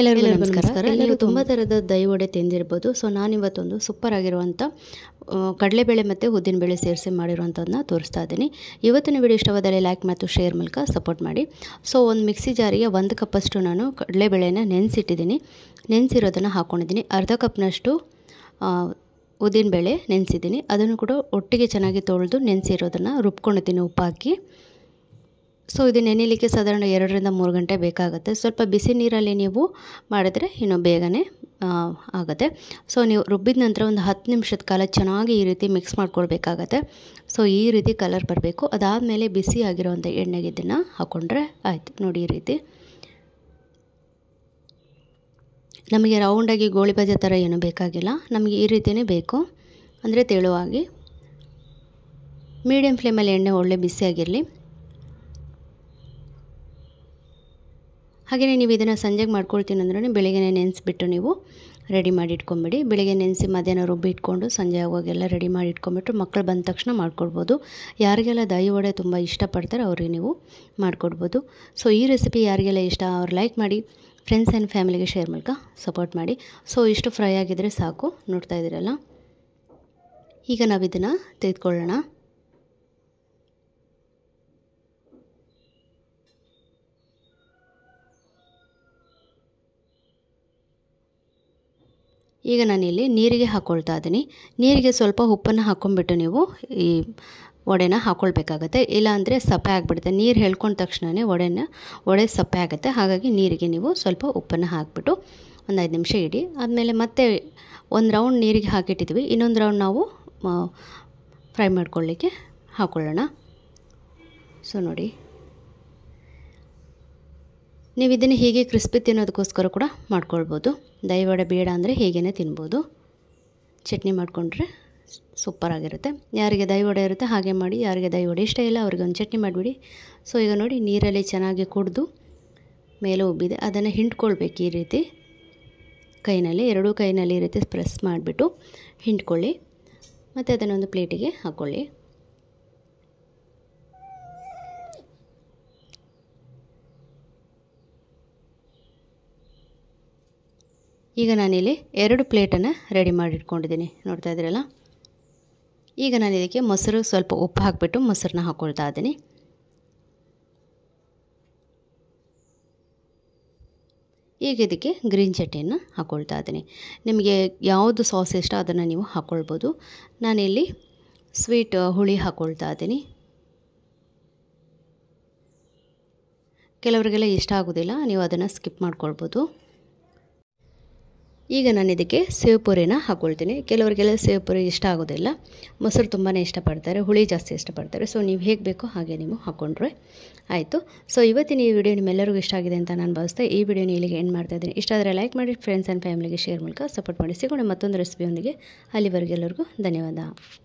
ಎಲ್ಲರಿಗೂ ನಮಸ್ಕಾರ ನೀವು ತುಂಬ ಥರದ ದೈ ವಡೆ ತಿಂದಿರ್ಬೋದು ಸೊ ನಾನಿವತ್ತೊಂದು ಸೂಪರ್ ಆಗಿರುವಂಥ ಕಡಲೆಬೇಳೆ ಮತ್ತು ಉದ್ದಿನಬೇಳೆ ಸೇರಿಸಿ ಮಾಡಿರುವಂಥದ್ದನ್ನ ತೋರಿಸ್ತಾ ಇದ್ದೀನಿ ಇವತ್ತಿನ ವಿಡಿಯೋ ಇಷ್ಟವಾದಲ್ಲಿ ಲೈಕ್ ಮತ್ತು ಶೇರ್ ಮೂಲಕ ಸಪೋರ್ಟ್ ಮಾಡಿ ಸೊ ಒಂದು ಮಿಕ್ಸಿ ಜಾರಿಗೆ ಒಂದು ಕಪ್ಪಷ್ಟು ನಾನು ಕಡಲೆಬೇಳೆನ ನೆನೆಸಿಟ್ಟಿದ್ದೀನಿ ನೆನೆಸಿರೋದನ್ನು ಹಾಕ್ಕೊಂಡಿದ್ದೀನಿ ಅರ್ಧ ಕಪ್ನಷ್ಟು ಉದ್ದಿನಬೇಳೆ ನೆನೆಸಿದ್ದೀನಿ ಅದನ್ನು ಕೂಡ ಒಟ್ಟಿಗೆ ಚೆನ್ನಾಗಿ ತೊಳೆದು ನೆನೆಸಿರೋದನ್ನು ರುಬ್ಕೊಂಡಿದ್ದೀನಿ ಉಪ್ಪಾಕಿ ಸೊ ಇದು ನೆನೆಯಲಿಕ್ಕೆ ಸಾಧಾರಣ ಎರಡರಿಂದ ಮೂರು ಗಂಟೆ ಬೇಕಾಗುತ್ತೆ ಸ್ವಲ್ಪ ಬಿಸಿ ನೀರಲ್ಲಿ ನೀವು ಮಾಡಿದರೆ ಇನ್ನೂ ಬೇಗನೆ ಆಗುತ್ತೆ ಸೊ ನೀವು ರುಬ್ಬಿದ ನಂತರ ಒಂದು ಹತ್ತು ನಿಮಿಷದ ಕಾಲ ಚೆನ್ನಾಗಿ ಈ ರೀತಿ ಮಿಕ್ಸ್ ಮಾಡ್ಕೊಳ್ಬೇಕಾಗತ್ತೆ ಸೊ ಈ ರೀತಿ ಕಲರ್ ಬರಬೇಕು ಅದಾದಮೇಲೆ ಬಿಸಿ ಆಗಿರೋವಂಥ ಎಣ್ಣೆಗೆ ಇದನ್ನು ಹಾಕ್ಕೊಂಡ್ರೆ ಆಯಿತು ನೋಡಿ ಈ ರೀತಿ ನಮಗೆ ರೌಂಡಾಗಿ ಗೋಳಿ ಬಜೆ ಥರ ಏನೂ ಬೇಕಾಗಿಲ್ಲ ನಮಗೆ ಈ ರೀತಿಯೇ ಬೇಕು ಅಂದರೆ ತೆಳುವಾಗಿ ಮೀಡಿಯಮ್ ಫ್ಲೇಮಲ್ಲಿ ಎಣ್ಣೆ ಒಳ್ಳೆ ಬಿಸಿಯಾಗಿರಲಿ ಹಾಗೆಯೇ ನೀವು ಇದನ್ನು ಸಂಜೆಗೆ ಮಾಡ್ಕೊಳ್ತೀನಿ ಅಂದ್ರೆ ಬೆಳಿಗ್ಗೆ ನೆನೆಸಿಬಿಟ್ಟು ನೀವು ರೆಡಿ ಮಾಡಿ ಇಟ್ಕೊಂಬಿಡಿ ಬೆಳಿಗ್ಗೆ ನೆನೆಸಿ ಮಧ್ಯಾಹ್ನ ರುಬ್ಬಿ ಇಟ್ಕೊಂಡು ಸಂಜೆ ಆಗೋಗೆಲ್ಲ ರೆಡಿ ಮಾಡಿ ಇಟ್ಕೊಂಬಿಟ್ಟು ಮಕ್ಕಳು ಬಂದ ತಕ್ಷಣ ಮಾಡ್ಕೊಡ್ಬೋದು ಯಾರಿಗೆಲ್ಲ ದಹಿ ವಡೆ ತುಂಬ ಇಷ್ಟಪಡ್ತಾರೆ ಅವ್ರಿಗೆ ನೀವು ಮಾಡಿಕೊಡ್ಬೋದು ಸೊ ಈ ರೆಸಿಪಿ ಯಾರಿಗೆಲ್ಲ ಇಷ್ಟ ಅವ್ರು ಲೈಕ್ ಮಾಡಿ ಫ್ರೆಂಡ್ಸ್ ಆ್ಯಂಡ್ ಫ್ಯಾಮಿಲಿಗೆ ಶೇರ್ ಮೂಲಕ ಸಪೋರ್ಟ್ ಮಾಡಿ ಸೊ ಇಷ್ಟು ಫ್ರೈ ಆಗಿದ್ದರೆ ಸಾಕು ನೋಡ್ತಾ ಇದ್ದೀರಲ್ಲ ಈಗ ನಾವು ಇದನ್ನು ತೆಗೆದುಕೊಳ್ಳೋಣ ಈಗ ನಾನಿಲ್ಲಿ ನೀರಿಗೆ ಹಾಕ್ಕೊಳ್ತಾ ಇದ್ದೀನಿ ನೀರಿಗೆ ಸ್ವಲ್ಪ ಉಪ್ಪನ್ನು ಹಾಕ್ಕೊಂಡ್ಬಿಟ್ಟು ನೀವು ಈ ವಡೆನ ಹಾಕ್ಕೊಳ್ಬೇಕಾಗತ್ತೆ ಇಲ್ಲಾಂದರೆ ಸಪ್ಪೆ ಆಗಿಬಿಡುತ್ತೆ ನೀರು ಹೇಳ್ಕೊಂಡ ತಕ್ಷಣವೇ ವಡೆನ ಒಡೆ ಸಪ್ಪೆ ಆಗುತ್ತೆ ಹಾಗಾಗಿ ನೀರಿಗೆ ನೀವು ಸ್ವಲ್ಪ ಉಪ್ಪನ್ನು ಹಾಕಿಬಿಟ್ಟು ಒಂದು ಐದು ನಿಮಿಷ ಇಡಿ ಆದಮೇಲೆ ಮತ್ತೆ ಒಂದು ರೌಂಡ್ ನೀರಿಗೆ ಹಾಕಿಟ್ಟಿದ್ವಿ ಇನ್ನೊಂದು ರೌಂಡ್ ನಾವು ಫ್ರೈ ಮಾಡ್ಕೊಳ್ಳಿಕ್ಕೆ ಹಾಕ್ಕೊಳ್ಳೋಣ ಸೊ ನೋಡಿ ನೀವು ಇದನ್ನು ಹೀಗೆ ಕ್ರಿಸ್ಪಿ ತಿನ್ನೋದಕ್ಕೋಸ್ಕರ ಕೂಡ ಮಾಡ್ಕೊಳ್ಬೋದು ದೈವಡೆ ಬೇಡ ಅಂದರೆ ಹೀಗೇ ತಿನ್ಬೋದು ಚಟ್ನಿ ಮಾಡಿಕೊಂಡ್ರೆ ಸೂಪರಾಗಿರುತ್ತೆ ಯಾರಿಗೆ ದೈವಡೆ ಇರುತ್ತೆ ಹಾಗೆ ಮಾಡಿ ಯಾರಿಗೆ ದೈವಡೆ ಇಷ್ಟ ಇಲ್ಲ ಅವ್ರಿಗೆ ಒಂದು ಚಟ್ನಿ ಮಾಡಿಬಿಡಿ ಸೊ ಈಗ ನೋಡಿ ನೀರಲ್ಲಿ ಚೆನ್ನಾಗಿ ಕುಡಿದು ಮೇಲೆ ಉಬ್ಬಿದೆ ಅದನ್ನು ಹಿಂಡ್ಕೊಳ್ಬೇಕು ಈ ರೀತಿ ಕೈನಲ್ಲಿ ಎರಡೂ ಕೈನಲ್ಲಿ ಈ ರೀತಿ ಪ್ರೆಸ್ ಮಾಡಿಬಿಟ್ಟು ಹಿಂಡ್ಕೊಳ್ಳಿ ಮತ್ತು ಅದನ್ನೊಂದು ಒಂದು ಪ್ಲೇಟಿಗೆ ಹಾಕ್ಕೊಳ್ಳಿ ಈಗ ನಾನಿಲ್ಲಿ ಎರಡು ಪ್ಲೇಟನ್ನು ರೆಡಿ ಇಟ್ಕೊಂಡಿದ್ದೀನಿ ನೋಡ್ತಾ ಇದ್ದೀರಲ್ಲ ಈಗ ನಾನು ಇದಕ್ಕೆ ಮೊಸರು ಸ್ವಲ್ಪ ಉಪ್ಪು ಹಾಕಿಬಿಟ್ಟು ಮೊಸರನ್ನ ಹಾಕ್ಕೊಳ್ತಾ ಇದ್ದೀನಿ ಈಗ ಇದಕ್ಕೆ ಗ್ರೀನ್ ಚಟ್ನಿಯನ್ನು ಹಾಕ್ಕೊಳ್ತಾ ಇದ್ದೀನಿ ನಿಮಗೆ ಯಾವುದು ಸಾಸ್ ಇಷ್ಟ ಅದನ್ನು ನೀವು ಹಾಕ್ಕೊಳ್ಬೋದು ನಾನಿಲ್ಲಿ ಸ್ವೀಟ್ ಹುಳಿ ಹಾಕ್ಕೊಳ್ತಾ ಇದ್ದೀನಿ ಕೆಲವರಿಗೆಲ್ಲ ಇಷ್ಟ ಆಗೋದಿಲ್ಲ ನೀವು ಅದನ್ನು ಸ್ಕಿಪ್ ಮಾಡ್ಕೊಳ್ಬೋದು ಈಗ ನಾನು ಇದಕ್ಕೆ ಸೇವ್ ಪೂರಿನ ಹಾಕ್ಕೊಳ್ತೀನಿ ಕೆಲವರಿಗೆಲ್ಲ ಸೇವ್ ಪೂರಿ ಇಷ್ಟ ಆಗೋದಿಲ್ಲ ಮೊಸರು ತುಂಬಾ ಇಷ್ಟಪಡ್ತಾರೆ ಹುಳಿ ಜಾಸ್ತಿ ಇಷ್ಟಪಡ್ತಾರೆ ಸೊ ನೀವು ಹೇಗೆ ಬೇಕೋ ಹಾಗೆ ನೀವು ಹಾಕ್ಕೊಂಡ್ರೆ ಆಯಿತು ಸೊ ಇವತ್ತಿನ ಈ ವಿಡಿಯೋ ನಿಮ್ಮೆಲ್ಲರಿಗೂ ಇಷ್ಟ ಆಗಿದೆ ಅಂತ ನಾನು ಭಾವಿಸ್ತೆ ಈ ವಿಡಿಯೋ ಇಲ್ಲಿಗೆ ಎಂಡ್ ಮಾಡ್ತಾ ಇದ್ದೀನಿ ಇಷ್ಟ ಆದರೆ ಲೈಕ್ ಮಾಡಿ ಫ್ರೆಂಡ್ಸ್ ಆ್ಯಂಡ್ ಫ್ಯಾಮಿಲಿಗೆ ಶೇರ್ ಮೂಲಕ ಸಪೋರ್ಟ್ ಮಾಡಿ ಸಿಗೋಣ ಮತ್ತೊಂದು ರೆಸಿಪಿಯೊಂದಿಗೆ ಅಲ್ಲಿವರೆಗೆಲ್ಲರಿಗೂ ಧನ್ಯವಾದ